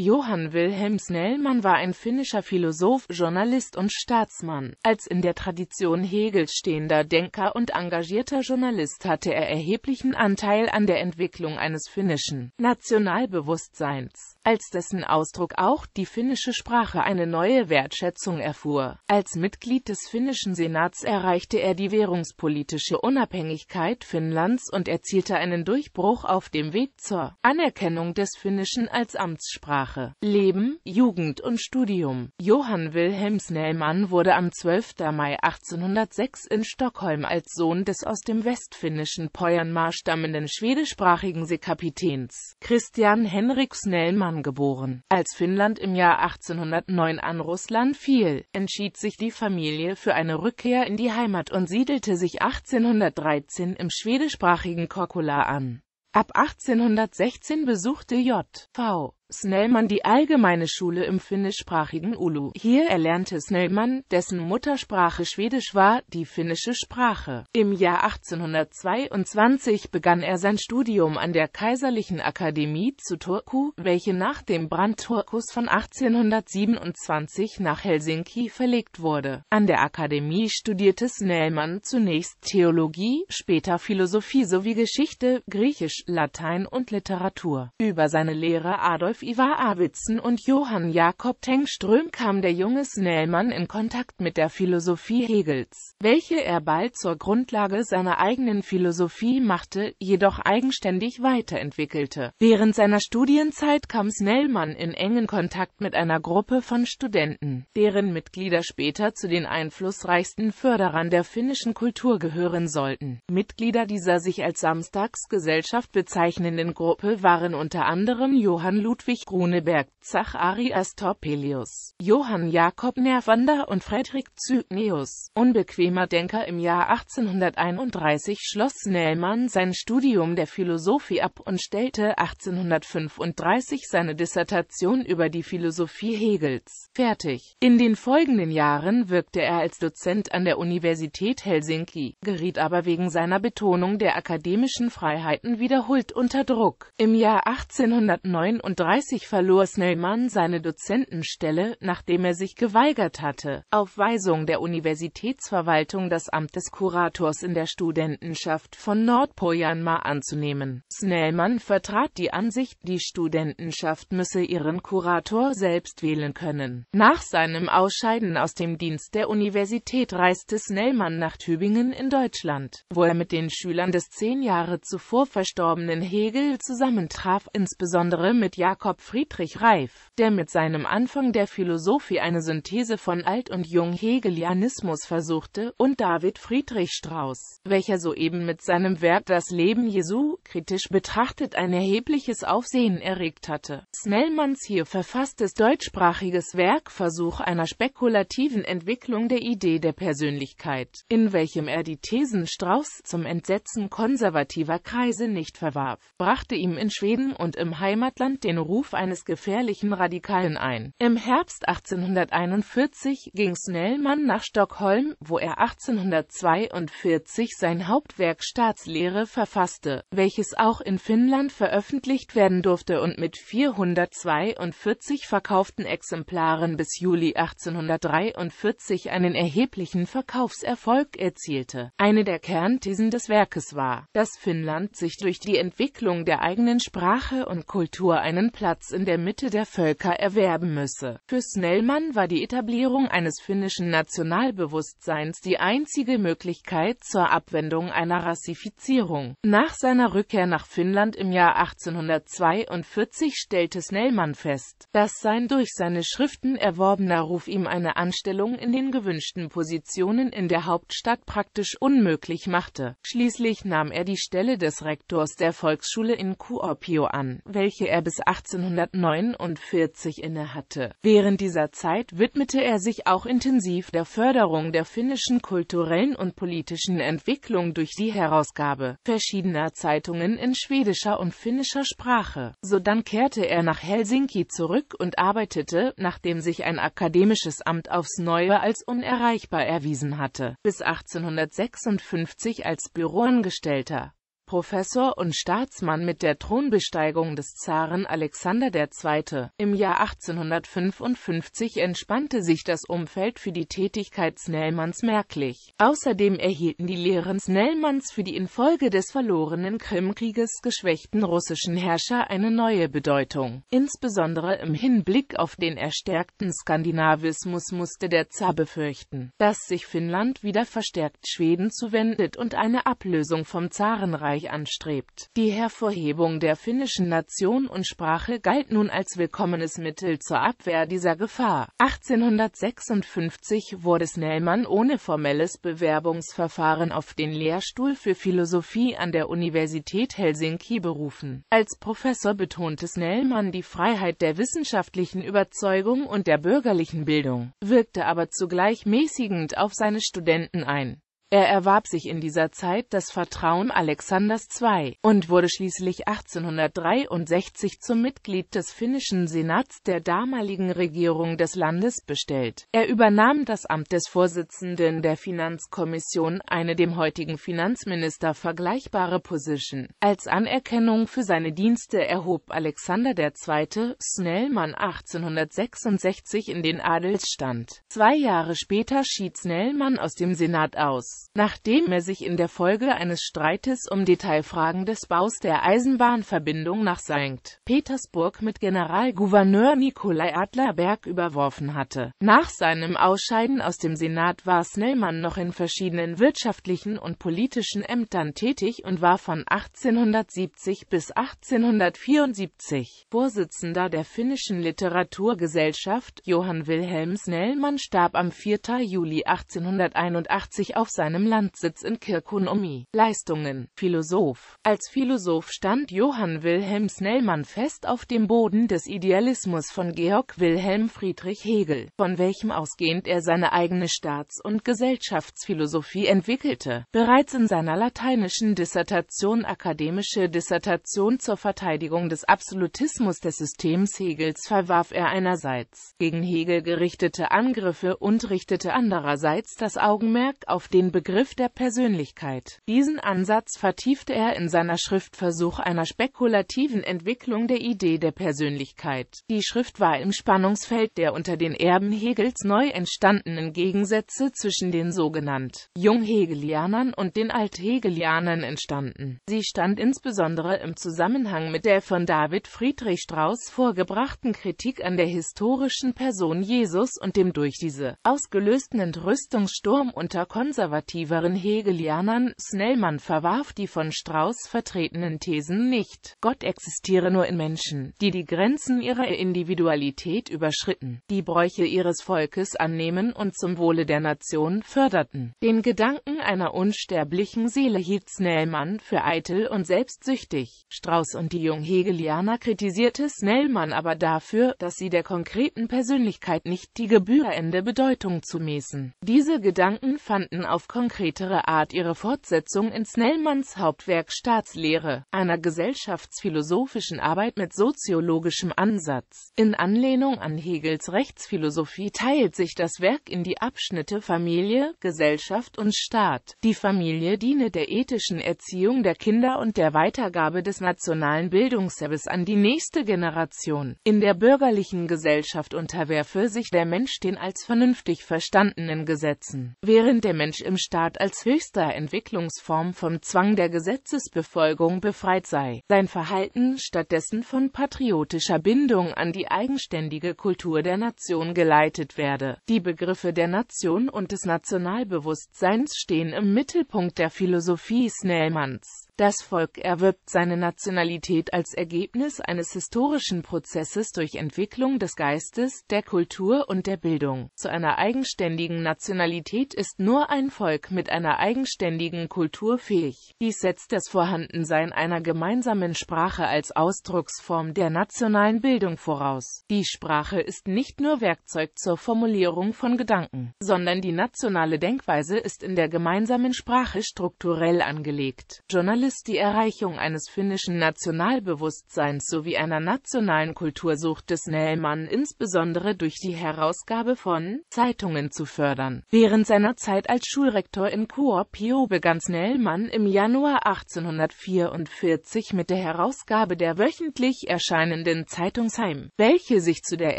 Johann Wilhelm Snellmann war ein finnischer Philosoph, Journalist und Staatsmann. Als in der Tradition Hegels stehender Denker und engagierter Journalist hatte er erheblichen Anteil an der Entwicklung eines finnischen Nationalbewusstseins, als dessen Ausdruck auch die finnische Sprache eine neue Wertschätzung erfuhr. Als Mitglied des finnischen Senats erreichte er die währungspolitische Unabhängigkeit Finnlands und erzielte einen Durchbruch auf dem Weg zur Anerkennung des Finnischen als Amtssprache. Sprache, Leben, Jugend und Studium. Johann Wilhelm Snellmann wurde am 12. Mai 1806 in Stockholm als Sohn des aus dem westfinnischen Pojanmar stammenden schwedischsprachigen Seekapitäns Christian Henrik Snellmann geboren. Als Finnland im Jahr 1809 an Russland fiel, entschied sich die Familie für eine Rückkehr in die Heimat und siedelte sich 1813 im schwedischsprachigen Kokkola an. Ab 1816 besuchte J. V. Snellmann die allgemeine Schule im finnischsprachigen Ulu. Hier erlernte Snellmann, dessen Muttersprache Schwedisch war, die finnische Sprache. Im Jahr 1822 begann er sein Studium an der Kaiserlichen Akademie zu Turku, welche nach dem Brand Turkus von 1827 nach Helsinki verlegt wurde. An der Akademie studierte Snellmann zunächst Theologie, später Philosophie sowie Geschichte, Griechisch, Latein und Literatur. Über seine Lehre Adolf Josef Ivar Abitzen und Johann Jakob Tengström kam der junge Snellmann in Kontakt mit der Philosophie Hegels, welche er bald zur Grundlage seiner eigenen Philosophie machte, jedoch eigenständig weiterentwickelte. Während seiner Studienzeit kam Snellmann in engen Kontakt mit einer Gruppe von Studenten, deren Mitglieder später zu den einflussreichsten Förderern der finnischen Kultur gehören sollten. Mitglieder dieser sich als Samstagsgesellschaft bezeichnenden Gruppe waren unter anderem Johann Ludwig Ludwig Gruneberg, Zach Arias Torpelius, Johann Jakob Nervander und Friedrich Zygneus. Unbequemer Denker im Jahr 1831 schloss Nellmann sein Studium der Philosophie ab und stellte 1835 seine Dissertation über die Philosophie Hegels fertig. In den folgenden Jahren wirkte er als Dozent an der Universität Helsinki, geriet aber wegen seiner Betonung der akademischen Freiheiten wiederholt unter Druck. Im Jahr 1839 1930 verlor Snellmann seine Dozentenstelle, nachdem er sich geweigert hatte, auf Weisung der Universitätsverwaltung das Amt des Kurators in der Studentenschaft von Nordpoyanma anzunehmen. Snellmann vertrat die Ansicht, die Studentenschaft müsse ihren Kurator selbst wählen können. Nach seinem Ausscheiden aus dem Dienst der Universität reiste Snellmann nach Tübingen in Deutschland, wo er mit den Schülern des zehn Jahre zuvor verstorbenen Hegel zusammentraf, insbesondere mit Jakob Jakob Friedrich Reif, der mit seinem Anfang der Philosophie eine Synthese von Alt- und Jung-Hegelianismus versuchte, und David Friedrich Strauss, welcher soeben mit seinem Werk Das Leben Jesu, kritisch betrachtet, ein erhebliches Aufsehen erregt hatte. Snellmanns hier verfasstes deutschsprachiges Werk Versuch einer spekulativen Entwicklung der Idee der Persönlichkeit, in welchem er die Thesen Strauss zum Entsetzen konservativer Kreise nicht verwarf, brachte ihm in Schweden und im Heimatland den Ruf Ruf eines gefährlichen Radikalen ein. Im Herbst 1841 ging Snellmann nach Stockholm, wo er 1842 sein Hauptwerk Staatslehre verfasste, welches auch in Finnland veröffentlicht werden durfte und mit 442 verkauften Exemplaren bis Juli 1843 einen erheblichen Verkaufserfolg erzielte. Eine der Kernthesen des Werkes war, dass Finnland sich durch die Entwicklung der eigenen Sprache und Kultur einen Platz Platz in der Mitte der Völker erwerben müsse. Für Snellmann war die Etablierung eines finnischen Nationalbewusstseins die einzige Möglichkeit zur Abwendung einer Rassifizierung. Nach seiner Rückkehr nach Finnland im Jahr 1842 stellte Snellmann fest, dass sein durch seine Schriften erworbener Ruf ihm eine Anstellung in den gewünschten Positionen in der Hauptstadt praktisch unmöglich machte. Schließlich nahm er die Stelle des Rektors der Volksschule in Kuopio an, welche er bis 18 1949 innehatte. Während dieser Zeit widmete er sich auch intensiv der Förderung der finnischen kulturellen und politischen Entwicklung durch die Herausgabe verschiedener Zeitungen in schwedischer und finnischer Sprache. Sodann kehrte er nach Helsinki zurück und arbeitete, nachdem sich ein akademisches Amt aufs Neue als unerreichbar erwiesen hatte, bis 1856 als Büroangestellter. Professor und Staatsmann mit der Thronbesteigung des Zaren Alexander II. Im Jahr 1855 entspannte sich das Umfeld für die Tätigkeit Snellmanns merklich. Außerdem erhielten die Lehren Snellmanns für die infolge des verlorenen Krimkrieges geschwächten russischen Herrscher eine neue Bedeutung. Insbesondere im Hinblick auf den erstärkten Skandinavismus musste der Zar befürchten, dass sich Finnland wieder verstärkt Schweden zuwendet und eine Ablösung vom Zarenreich Österreich anstrebt. Die Hervorhebung der finnischen Nation und Sprache galt nun als willkommenes Mittel zur Abwehr dieser Gefahr. 1856 wurde Snellmann ohne formelles Bewerbungsverfahren auf den Lehrstuhl für Philosophie an der Universität Helsinki berufen. Als Professor betonte Snellmann die Freiheit der wissenschaftlichen Überzeugung und der bürgerlichen Bildung, wirkte aber zugleich mäßigend auf seine Studenten ein. Er erwarb sich in dieser Zeit das Vertrauen Alexanders II. und wurde schließlich 1863 zum Mitglied des finnischen Senats der damaligen Regierung des Landes bestellt. Er übernahm das Amt des Vorsitzenden der Finanzkommission, eine dem heutigen Finanzminister vergleichbare Position. Als Anerkennung für seine Dienste erhob Alexander II. Snellmann 1866 in den Adelsstand. Zwei Jahre später schied Snellmann aus dem Senat aus. Nachdem er sich in der Folge eines Streites um Detailfragen des Baus der Eisenbahnverbindung nach St. Petersburg mit Generalgouverneur Nikolai Adlerberg überworfen hatte. Nach seinem Ausscheiden aus dem Senat war Snellmann noch in verschiedenen wirtschaftlichen und politischen Ämtern tätig und war von 1870 bis 1874 Vorsitzender der finnischen Literaturgesellschaft. Johann Wilhelm Snellmann starb am 4. Juli 1881 auf seinem seinem Landsitz in Kirkkonummi. Leistungen Philosoph Als Philosoph stand Johann Wilhelm Snellmann fest auf dem Boden des Idealismus von Georg Wilhelm Friedrich Hegel, von welchem ausgehend er seine eigene Staats- und Gesellschaftsphilosophie entwickelte. Bereits in seiner lateinischen Dissertation Akademische Dissertation zur Verteidigung des Absolutismus des Systems Hegels verwarf er einerseits gegen Hegel gerichtete Angriffe und richtete andererseits das Augenmerk auf den Begriff der Persönlichkeit. Diesen Ansatz vertiefte er in seiner Schrift Versuch einer spekulativen Entwicklung der Idee der Persönlichkeit. Die Schrift war im Spannungsfeld der unter den Erben Hegels neu entstandenen Gegensätze zwischen den sogenannten Junghegelianern und den Althegelianern entstanden. Sie stand insbesondere im Zusammenhang mit der von David Friedrich Strauss vorgebrachten Kritik an der historischen Person Jesus und dem durch diese ausgelösten Entrüstungssturm unter konservativen aktiveren Hegelianern, Snellmann verwarf die von Strauss vertretenen Thesen nicht. Gott existiere nur in Menschen, die die Grenzen ihrer Individualität überschritten, die Bräuche ihres Volkes annehmen und zum Wohle der Nation förderten. Den Gedanken einer unsterblichen Seele hielt Snellmann für eitel und selbstsüchtig. Strauss und die Junghegelianer kritisierte Snellmann aber dafür, dass sie der konkreten Persönlichkeit nicht die gebührende Bedeutung zumessen. Diese Gedanken fanden auf konkretere Art ihre Fortsetzung in Snellmanns Hauptwerk Staatslehre, einer gesellschaftsphilosophischen Arbeit mit soziologischem Ansatz. In Anlehnung an Hegels Rechtsphilosophie teilt sich das Werk in die Abschnitte Familie, Gesellschaft und Staat. Die Familie diene der ethischen Erziehung der Kinder und der Weitergabe des nationalen Bildungsservice an die nächste Generation. In der bürgerlichen Gesellschaft unterwerfe sich der Mensch den als vernünftig verstandenen Gesetzen. Während der Mensch im Rechtsstaat als höchster Entwicklungsform vom Zwang der Gesetzesbefolgung befreit sei, sein Verhalten stattdessen von patriotischer Bindung an die eigenständige Kultur der Nation geleitet werde. Die Begriffe der Nation und des Nationalbewusstseins stehen im Mittelpunkt der Philosophie Snellmanns. Das Volk erwirbt seine Nationalität als Ergebnis eines historischen Prozesses durch Entwicklung des Geistes, der Kultur und der Bildung. Zu einer eigenständigen Nationalität ist nur ein Volk mit einer eigenständigen Kultur fähig. Dies setzt das Vorhandensein einer gemeinsamen Sprache als Ausdrucksform der nationalen Bildung voraus. Die Sprache ist nicht nur Werkzeug zur Formulierung von Gedanken, sondern die nationale Denkweise ist in der gemeinsamen Sprache strukturell angelegt. Journalist ist die Erreichung eines finnischen Nationalbewusstseins sowie einer nationalen Kultursucht des Nellmann insbesondere durch die Herausgabe von Zeitungen zu fördern. Während seiner Zeit als Schulrektor in Kuopio begann Nellmann im Januar 1844 mit der Herausgabe der wöchentlich erscheinenden Zeitungsheim, welche sich zu der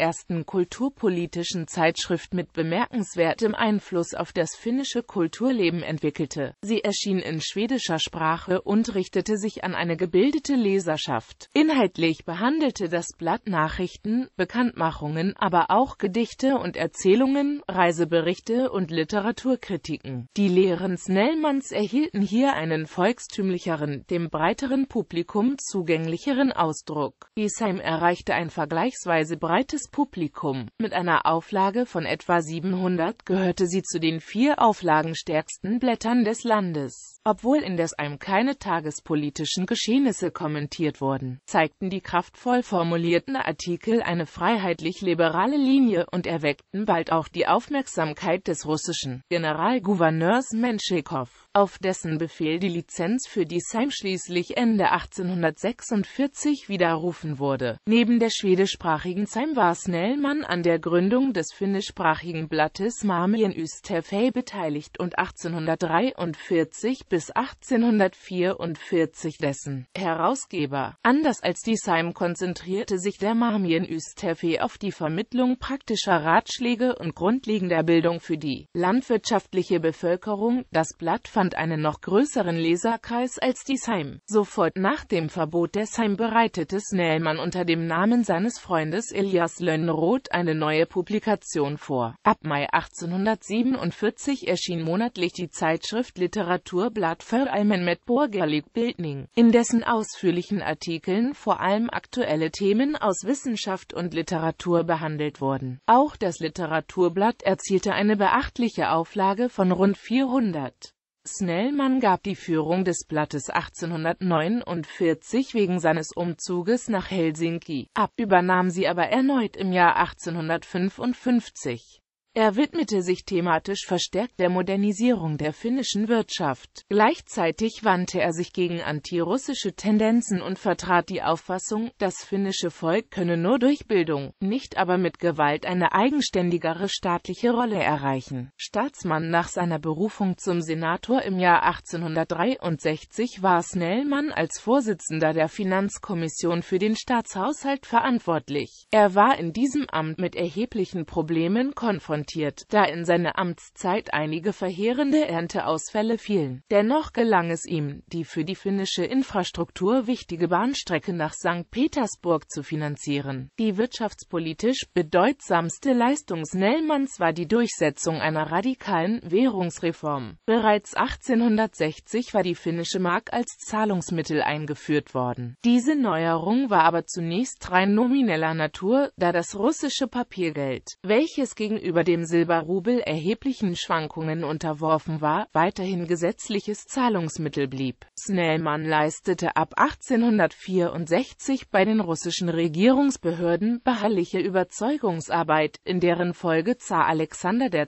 ersten kulturpolitischen Zeitschrift mit bemerkenswertem Einfluss auf das finnische Kulturleben entwickelte. Sie erschien in schwedischer Sprache und und richtete sich an eine gebildete Leserschaft. Inhaltlich behandelte das Blatt Nachrichten, Bekanntmachungen, aber auch Gedichte und Erzählungen, Reiseberichte und Literaturkritiken. Die Lehren Snellmanns erhielten hier einen volkstümlicheren, dem breiteren Publikum zugänglicheren Ausdruck. Gesheim erreichte ein vergleichsweise breites Publikum. Mit einer Auflage von etwa 700 gehörte sie zu den vier auflagenstärksten Blättern des Landes. Obwohl einem keine tagespolitischen Geschehnisse kommentiert wurden, zeigten die kraftvoll formulierten Artikel eine freiheitlich-liberale Linie und erweckten bald auch die Aufmerksamkeit des russischen Generalgouverneurs Menschikow auf dessen Befehl die Lizenz für die Sejm schließlich Ende 1846 widerrufen wurde. Neben der schwedischsprachigen Sejm war Snellmann an der Gründung des finnischsprachigen Blattes Marmien Ystefä beteiligt und 1843 bis 1844 dessen Herausgeber. Anders als die Sejm konzentrierte sich der Marmien Ystefä auf die Vermittlung praktischer Ratschläge und grundlegender Bildung für die landwirtschaftliche Bevölkerung. Das Blatt fand einen noch größeren Leserkreis als die Syme. Sofort nach dem Verbot der Syme bereitete Snellmann unter dem Namen seines Freundes Elias Lönnroth eine neue Publikation vor. Ab Mai 1847 erschien monatlich die Zeitschrift Literaturblatt für Almen mit Burgerlig Bildning, in dessen ausführlichen Artikeln vor allem aktuelle Themen aus Wissenschaft und Literatur behandelt wurden. Auch das Literaturblatt erzielte eine beachtliche Auflage von rund 400. Snellmann gab die Führung des Blattes 1849 wegen seines Umzuges nach Helsinki ab, übernahm sie aber erneut im Jahr 1855. Er widmete sich thematisch verstärkt der Modernisierung der finnischen Wirtschaft. Gleichzeitig wandte er sich gegen antirussische Tendenzen und vertrat die Auffassung, das finnische Volk könne nur durch Bildung, nicht aber mit Gewalt eine eigenständigere staatliche Rolle erreichen. Staatsmann nach seiner Berufung zum Senator im Jahr 1863 war Snellmann als Vorsitzender der Finanzkommission für den Staatshaushalt verantwortlich. Er war in diesem Amt mit erheblichen Problemen konfrontiert konfrontiert, da in seine Amtszeit einige verheerende Ernteausfälle fielen. Dennoch gelang es ihm, die für die finnische Infrastruktur wichtige Bahnstrecke nach St. Petersburg zu finanzieren. Die wirtschaftspolitisch bedeutsamste Leistung Snellmanns war die Durchsetzung einer radikalen Währungsreform. Bereits 1860 war die finnische Mark als Zahlungsmittel eingeführt worden. Diese Neuerung war aber zunächst rein nomineller Natur, da das russische Papiergeld, welches gegenüber dem Silberrubel erheblichen Schwankungen unterworfen war, weiterhin gesetzliches Zahlungsmittel blieb. Snellmann leistete ab 1864 bei den russischen Regierungsbehörden beharrliche Überzeugungsarbeit, in deren Folge Zar Alexander II.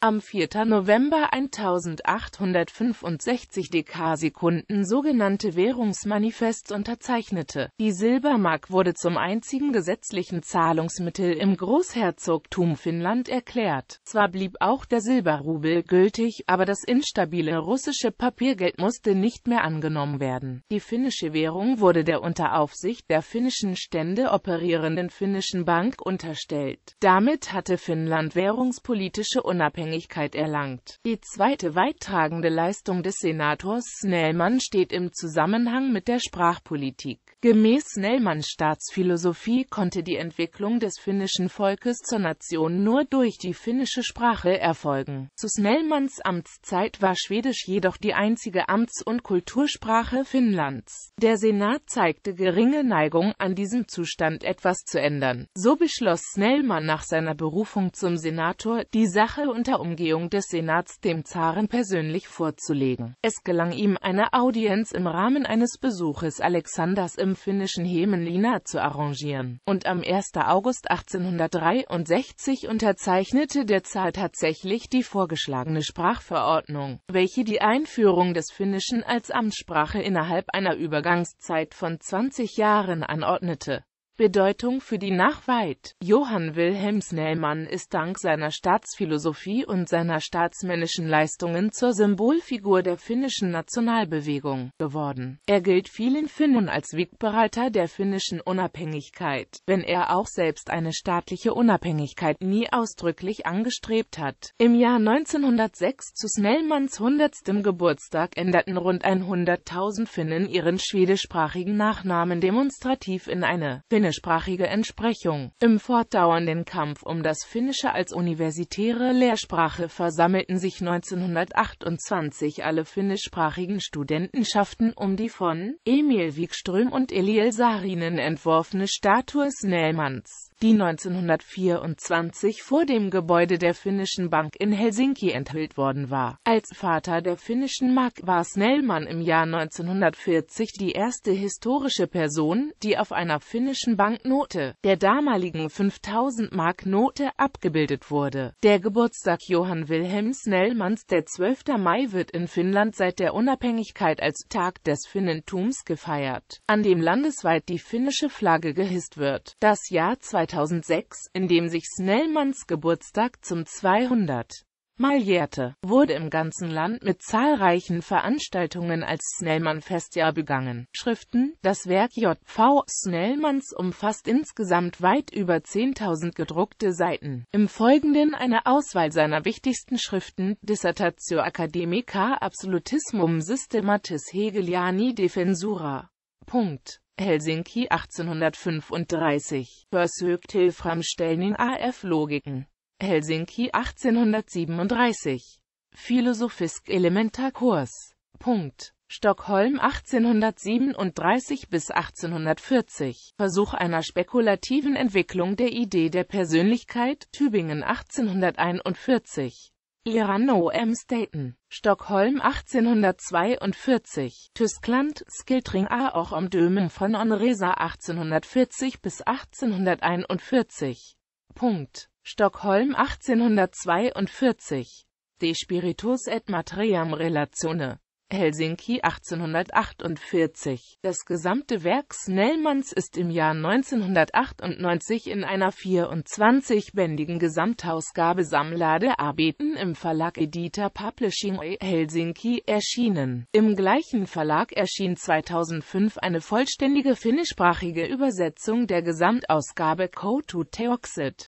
am 4. November 1865 Dekarsekunden sogenannte Währungsmanifest unterzeichnete. Die Silbermark wurde zum einzigen gesetzlichen Zahlungsmittel im Großherzogtum Finnland erklärt erklärt. Zwar blieb auch der Silberrubel gültig, aber das instabile russische Papiergeld musste nicht mehr angenommen werden. Die finnische Währung wurde der unter Aufsicht der finnischen Stände operierenden finnischen Bank unterstellt. Damit hatte Finnland währungspolitische Unabhängigkeit erlangt. Die zweite weittragende Leistung des Senators Snellmann steht im Zusammenhang mit der Sprachpolitik. Gemäß Nellmanns Staatsphilosophie konnte die Entwicklung des finnischen Volkes zur Nation nur durch die finnische Sprache erfolgen. Zu Snellmanns Amtszeit war Schwedisch jedoch die einzige Amts- und Kultursprache Finnlands. Der Senat zeigte geringe Neigung, an diesem Zustand etwas zu ändern. So beschloss Snellmann nach seiner Berufung zum Senator, die Sache unter Umgehung des Senats dem Zaren persönlich vorzulegen. Es gelang ihm eine Audienz im Rahmen eines Besuches Alexanders im im finnischen Hemenlinna zu arrangieren. Und am 1. August 1863 unterzeichnete der Zar tatsächlich die vorgeschlagene Sprachverordnung, welche die Einführung des Finnischen als Amtssprache innerhalb einer Übergangszeit von 20 Jahren anordnete Bedeutung für die Nachweit. Johann Wilhelm Snellmann ist dank seiner Staatsphilosophie und seiner staatsmännischen Leistungen zur Symbolfigur der finnischen Nationalbewegung geworden. Er gilt vielen Finnen als Wegbereiter der finnischen Unabhängigkeit, wenn er auch selbst eine staatliche Unabhängigkeit nie ausdrücklich angestrebt hat. Im Jahr 1906 zu Snellmanns 100. Geburtstag änderten rund 100.000 Finnen ihren schwedischsprachigen Nachnamen demonstrativ in eine finnischsprachige Entsprechung. Im fortdauernden Kampf um das Finnische als universitäre Lehrsprache versammelten sich 1928 alle finnischsprachigen Studentenschaften um die von Emil Wikström und Eliel Saarinen entworfene Statue Snellmans die 1924 vor dem Gebäude der finnischen Bank in Helsinki enthüllt worden war. Als Vater der finnischen Mark war Snellmann im Jahr 1940 die erste historische Person, die auf einer finnischen Banknote, der damaligen 5000-Mark-Note, abgebildet wurde. Der Geburtstag Johann Wilhelm Snellmanns, der 12. Mai, wird in Finnland seit der Unabhängigkeit als Tag des Finnentums gefeiert, an dem landesweit die finnische Flagge gehisst wird. Das Jahr 2000 2006, in dem sich Snellmanns Geburtstag zum 200. Mal jährte, wurde im ganzen Land mit zahlreichen Veranstaltungen als Snellmann-Festjahr begangen. Schriften, das Werk J.V. Snellmanns umfasst insgesamt weit über 10.000 gedruckte Seiten. Im Folgenden eine Auswahl seiner wichtigsten Schriften, Dissertatio Academica Absolutismum Systematis Hegeliani Defensura. Punkt. Helsinki 1835, versögt Hilframstellen in AF Logiken, Helsinki 1837, Philosophisk Elementar Kurs. Punkt, Stockholm 1837 bis 1840, Versuch einer spekulativen Entwicklung der Idee der Persönlichkeit, Tübingen 1841 Lirano M. Staten, Stockholm 1842, Tyskland, Skiltring A. Auch am Dömen von Onresa 1840 bis 1841. Punkt. Stockholm 1842. De Spiritus et Materiam Relatione Helsinki 1848. Das gesamte Werk Snellmanns ist im Jahr 1998 in einer 24-bändigen Gesamtausgabe Sammladearbeiten im Verlag Editor Publishing Oy Helsinki erschienen. Im gleichen Verlag erschien 2005 eine vollständige finnischsprachige Übersetzung der Gesamtausgabe Code to Teoxid.